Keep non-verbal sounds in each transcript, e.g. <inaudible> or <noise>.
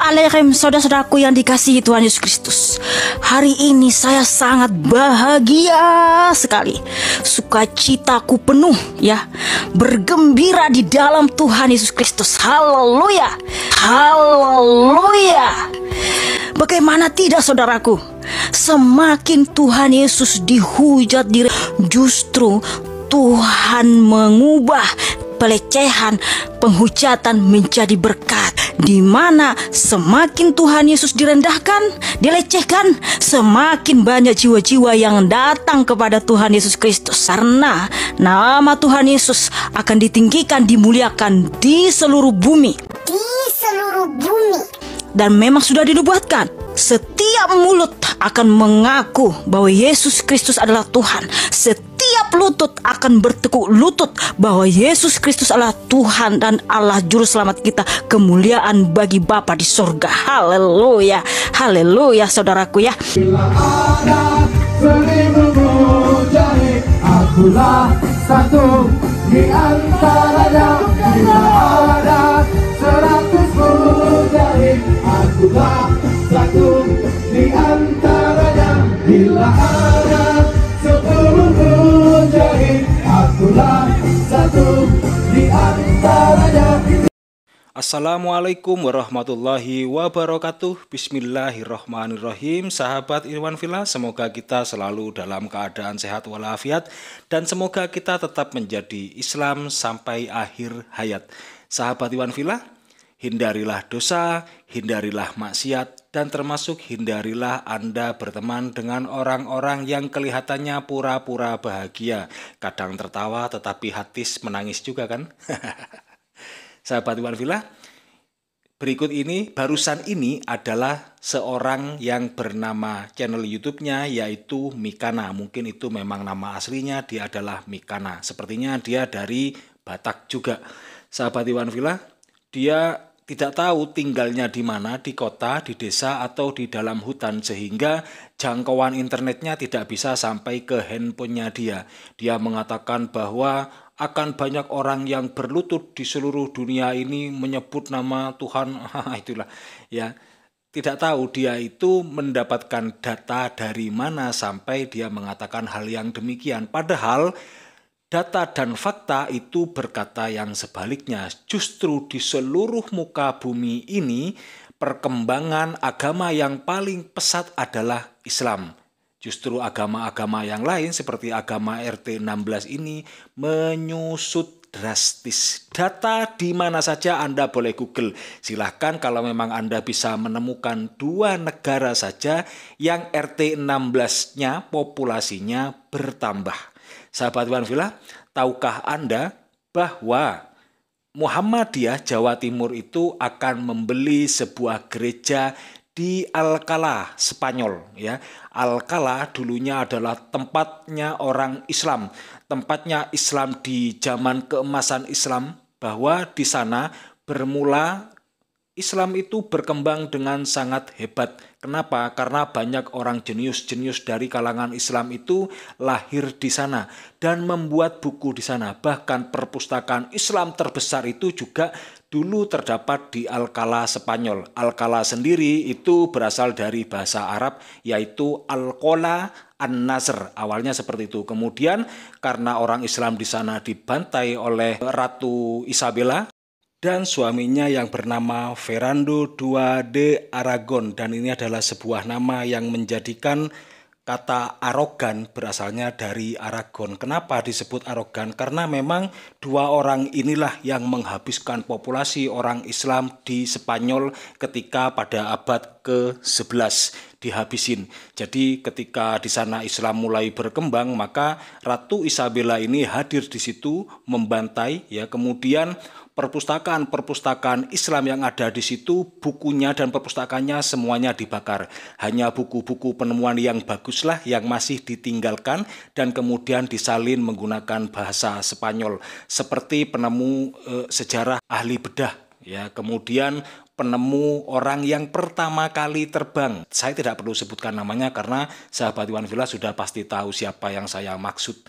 Assalamualaikum saudara-saudaraku yang dikasihi Tuhan Yesus Kristus. Hari ini saya sangat bahagia sekali. Sukacitaku penuh ya. Bergembira di dalam Tuhan Yesus Kristus. Haleluya. Haleluya. Bagaimana tidak saudaraku? Semakin Tuhan Yesus dihujat diri justru Tuhan mengubah pelecehan, penghujatan menjadi berkat di mana semakin Tuhan Yesus direndahkan, dilecehkan, semakin banyak jiwa-jiwa yang datang kepada Tuhan Yesus Kristus karena nama Tuhan Yesus akan ditinggikan, dimuliakan di seluruh bumi. Di seluruh bumi. Dan memang sudah dinubuatkan, setiap mulut akan mengaku bahwa Yesus Kristus adalah Tuhan. Setiap lutut akan bertekuk lutut bahwa Yesus Kristus adalah Tuhan dan Allah Juru Selamat kita kemuliaan bagi Bapa di sorga haleluya haleluya saudaraku ya Bila ada Assalamualaikum warahmatullahi wabarakatuh Bismillahirrahmanirrahim Sahabat Irwan Villa Semoga kita selalu dalam keadaan sehat walafiat Dan semoga kita tetap menjadi Islam sampai akhir hayat Sahabat Irwan Villa Hindarilah dosa, hindarilah maksiat, dan termasuk hindarilah Anda berteman dengan orang-orang yang kelihatannya pura-pura bahagia. Kadang tertawa tetapi hatis menangis juga kan? <laughs> sahabat Iwan Villa. Berikut ini, barusan ini adalah seorang yang bernama channel YouTube-nya yaitu Mikana. Mungkin itu memang nama aslinya, dia adalah Mikana. Sepertinya dia dari Batak juga. Sahabat Iwan Villa, dia tidak tahu tinggalnya di mana, di kota, di desa, atau di dalam hutan, sehingga jangkauan internetnya tidak bisa sampai ke handphonenya dia. Dia mengatakan bahwa akan banyak orang yang berlutut di seluruh dunia ini menyebut nama Tuhan <laughs> itulah ya tidak tahu dia itu mendapatkan data dari mana sampai dia mengatakan hal yang demikian. Padahal data dan fakta itu berkata yang sebaliknya. Justru di seluruh muka bumi ini perkembangan agama yang paling pesat adalah Islam. Justru agama-agama yang lain seperti agama RT 16 ini menyusut drastis. Data di mana saja Anda boleh Google. Silahkan kalau memang Anda bisa menemukan dua negara saja yang RT 16-nya populasinya bertambah. Sahabat Wan Villa, tahukah Anda bahwa Muhammadiyah Jawa Timur itu akan membeli sebuah gereja di Alcala, Spanyol ya. Alcala dulunya adalah tempatnya orang Islam, tempatnya Islam di zaman keemasan Islam bahwa di sana bermula Islam itu berkembang dengan sangat hebat. Kenapa? Karena banyak orang jenius-jenius dari kalangan Islam itu lahir di sana dan membuat buku di sana. Bahkan perpustakaan Islam terbesar itu juga dulu terdapat di Alcala Spanyol. Alcala sendiri itu berasal dari bahasa Arab yaitu Alcola An-Nasr. Awalnya seperti itu. Kemudian karena orang Islam di sana dibantai oleh Ratu Isabella dan suaminya yang bernama Fernando II de Aragon dan ini adalah sebuah nama yang menjadikan Kata arogan berasalnya dari Aragon. Kenapa disebut arogan? Karena memang dua orang inilah yang menghabiskan populasi orang Islam di Spanyol ketika pada abad ke-11 dihabisin. Jadi ketika di sana Islam mulai berkembang, maka Ratu Isabella ini hadir di situ membantai ya. Kemudian perpustakaan-perpustakaan Islam yang ada di situ, bukunya dan perpustakaannya semuanya dibakar. Hanya buku-buku penemuan yang baguslah yang masih ditinggalkan dan kemudian disalin menggunakan bahasa Spanyol seperti penemu e, sejarah ahli bedah ya kemudian penemu orang yang pertama kali terbang. Saya tidak perlu sebutkan namanya karena sahabat Iwan Villa sudah pasti tahu siapa yang saya maksud.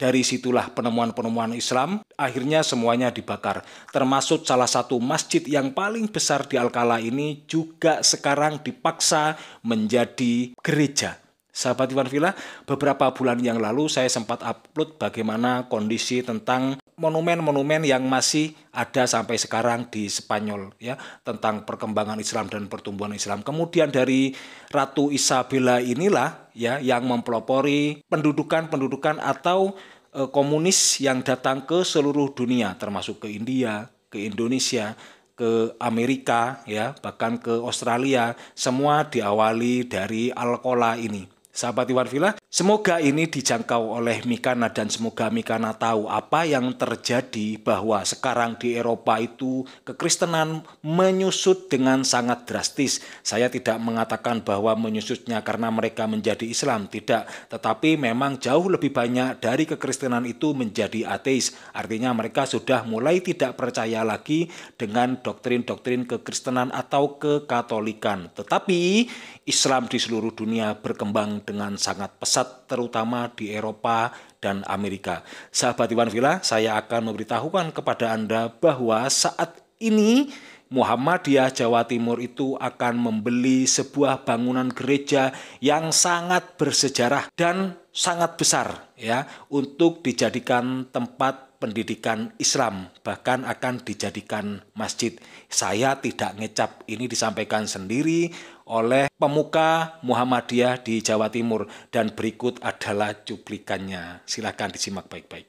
Dari situlah penemuan-penemuan Islam, akhirnya semuanya dibakar. Termasuk salah satu masjid yang paling besar di Alkala ini juga sekarang dipaksa menjadi gereja. Sahabat Iwan Villa, beberapa bulan yang lalu saya sempat upload bagaimana kondisi tentang monumen-monumen yang masih ada sampai sekarang di Spanyol ya tentang perkembangan Islam dan pertumbuhan Islam. Kemudian dari Ratu Isabella inilah ya yang mempelopori pendudukan-pendudukan atau e, komunis yang datang ke seluruh dunia termasuk ke India, ke Indonesia, ke Amerika ya bahkan ke Australia semua diawali dari Alkola ini. Sahabat Iwan Villa, semoga ini dijangkau oleh Mikana dan semoga Mikana tahu apa yang terjadi bahwa sekarang di Eropa itu kekristenan menyusut dengan sangat drastis. Saya tidak mengatakan bahwa menyusutnya karena mereka menjadi Islam, tidak. Tetapi memang jauh lebih banyak dari kekristenan itu menjadi ateis. Artinya mereka sudah mulai tidak percaya lagi dengan doktrin-doktrin kekristenan atau kekatolikan. Tetapi Islam di seluruh dunia berkembang dengan sangat pesat terutama di Eropa dan Amerika. Sahabat Iwan Villa, saya akan memberitahukan kepada Anda bahwa saat ini Muhammadiyah Jawa Timur itu akan membeli sebuah bangunan gereja yang sangat bersejarah dan sangat besar ya untuk dijadikan tempat pendidikan Islam, bahkan akan dijadikan masjid. Saya tidak ngecap, ini disampaikan sendiri oleh pemuka Muhammadiyah di Jawa Timur dan berikut adalah cuplikannya. Silakan disimak baik-baik.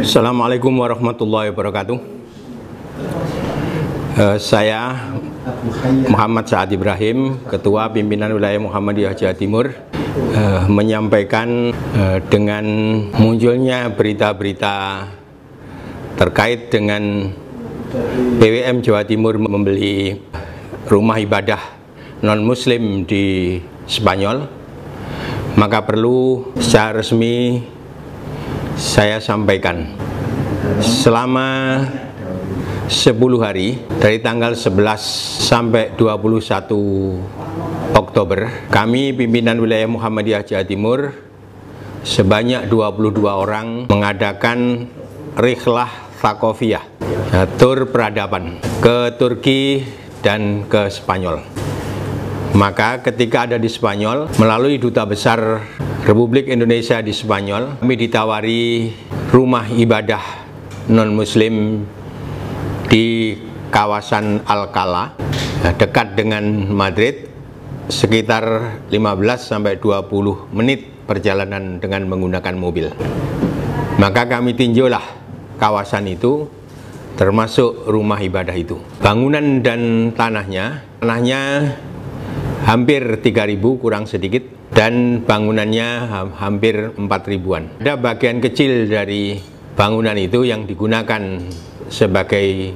Assalamualaikum warahmatullahi wabarakatuh. Eh, saya Muhammad Saad Ibrahim, Ketua Pimpinan Wilayah Muhammadiyah Jawa Timur, eh, menyampaikan eh, dengan munculnya berita-berita terkait dengan PWM Jawa Timur membeli rumah ibadah non-muslim di Spanyol, maka perlu secara resmi saya sampaikan. Selama 10 hari dari tanggal 11 sampai 21 Oktober kami pimpinan wilayah Muhammadiyah Jawa Timur sebanyak 22 orang mengadakan rikhlah Takoviyah tur peradaban ke Turki dan ke Spanyol maka ketika ada di Spanyol melalui duta besar Republik Indonesia di Spanyol kami ditawari rumah ibadah non muslim di kawasan Alcala eh, dekat dengan Madrid sekitar 15 sampai 20 menit perjalanan dengan menggunakan mobil. Maka kami tinjaulah kawasan itu termasuk rumah ibadah itu. Bangunan dan tanahnya, tanahnya hampir 3000 kurang sedikit dan bangunannya hampir 4000-an. Ada bagian kecil dari bangunan itu yang digunakan sebagai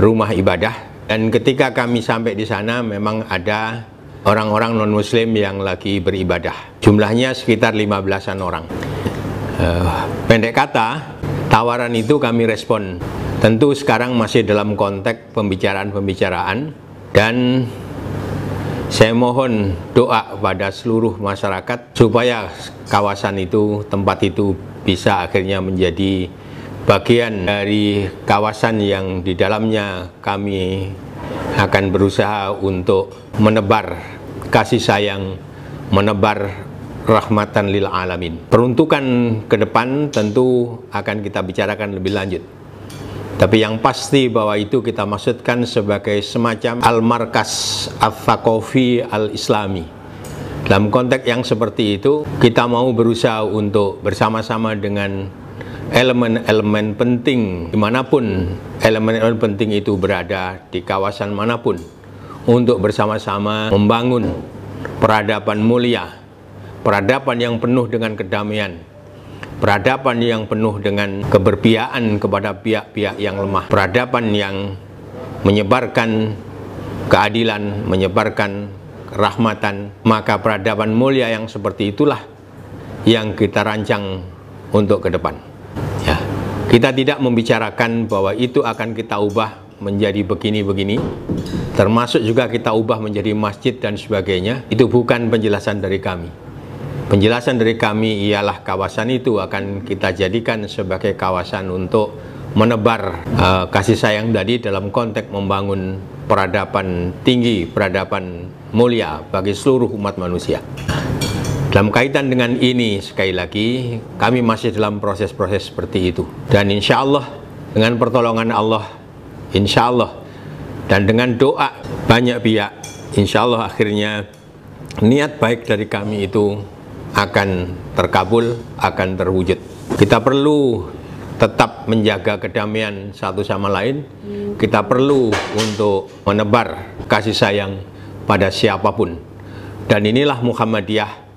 rumah ibadah dan ketika kami sampai di sana memang ada orang-orang non muslim yang lagi beribadah jumlahnya sekitar 15an orang uh, pendek kata tawaran itu kami respon tentu sekarang masih dalam konteks pembicaraan-pembicaraan dan saya mohon doa pada seluruh masyarakat supaya kawasan itu, tempat itu bisa akhirnya menjadi bagian dari kawasan yang di dalamnya kami akan berusaha untuk menebar kasih sayang, menebar rahmatan lil alamin. Peruntukan ke depan tentu akan kita bicarakan lebih lanjut. Tapi yang pasti bahwa itu kita maksudkan sebagai semacam al-markas al-fakofi al-islami. Dalam konteks yang seperti itu, kita mau berusaha untuk bersama-sama dengan elemen-elemen penting dimanapun elemen-elemen penting itu berada di kawasan manapun untuk bersama-sama membangun peradaban mulia, peradaban yang penuh dengan kedamaian, peradaban yang penuh dengan keberpihakan kepada pihak-pihak yang lemah, peradaban yang menyebarkan keadilan, menyebarkan rahmatan, maka peradaban mulia yang seperti itulah yang kita rancang untuk ke depan. Kita tidak membicarakan bahwa itu akan kita ubah menjadi begini-begini, termasuk juga kita ubah menjadi masjid dan sebagainya. Itu bukan penjelasan dari kami. Penjelasan dari kami ialah kawasan itu akan kita jadikan sebagai kawasan untuk menebar uh, kasih sayang tadi dalam konteks membangun peradaban tinggi, peradaban mulia bagi seluruh umat manusia. Dalam kaitan dengan ini, sekali lagi, kami masih dalam proses-proses seperti itu. Dan insya Allah, dengan pertolongan Allah, insya Allah, dan dengan doa banyak pihak, insya Allah akhirnya niat baik dari kami itu akan terkabul, akan terwujud. Kita perlu tetap menjaga kedamaian satu sama lain. Kita perlu untuk menebar kasih sayang pada siapapun. Dan inilah Muhammadiyah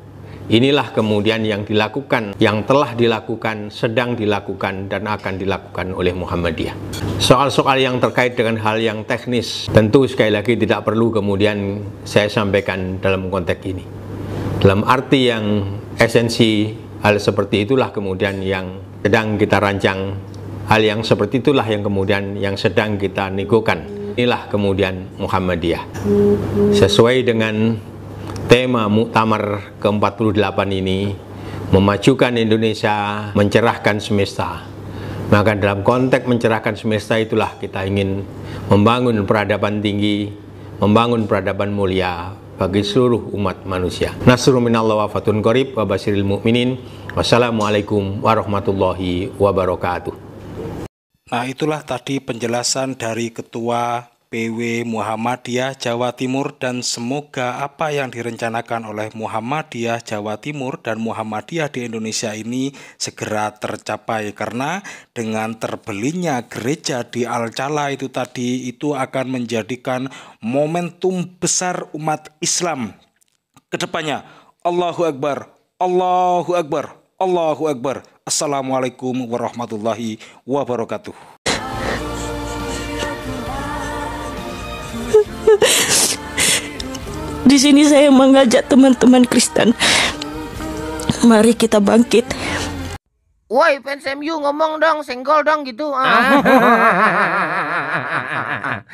Inilah kemudian yang dilakukan, yang telah dilakukan, sedang dilakukan, dan akan dilakukan oleh Muhammadiyah. Soal-soal yang terkait dengan hal yang teknis, tentu sekali lagi tidak perlu kemudian saya sampaikan dalam konteks ini. Dalam arti yang esensi hal seperti itulah kemudian yang sedang kita rancang, hal yang seperti itulah yang kemudian yang sedang kita negokan. Inilah kemudian Muhammadiyah. Sesuai dengan tema Muktamar ke-48 ini memajukan Indonesia, mencerahkan semesta. Maka dalam konteks mencerahkan semesta itulah kita ingin membangun peradaban tinggi, membangun peradaban mulia bagi seluruh umat manusia. Nasrul minallah wa fatun qarib wa basiril mu'minin. Wassalamualaikum warahmatullahi wabarakatuh. Nah itulah tadi penjelasan dari Ketua PW Muhammadiyah Jawa Timur dan semoga apa yang direncanakan oleh Muhammadiyah Jawa Timur dan Muhammadiyah di Indonesia ini segera tercapai karena dengan terbelinya gereja di Alcala itu tadi itu akan menjadikan momentum besar umat Islam kedepannya Allahu Akbar Allahu Akbar Allahu Akbar Assalamualaikum warahmatullahi wabarakatuh Di sini saya mengajak teman-teman Kristen. Mari kita bangkit. Woi, fans MU ngomong dong, senggol dong gitu. Ah. <laughs>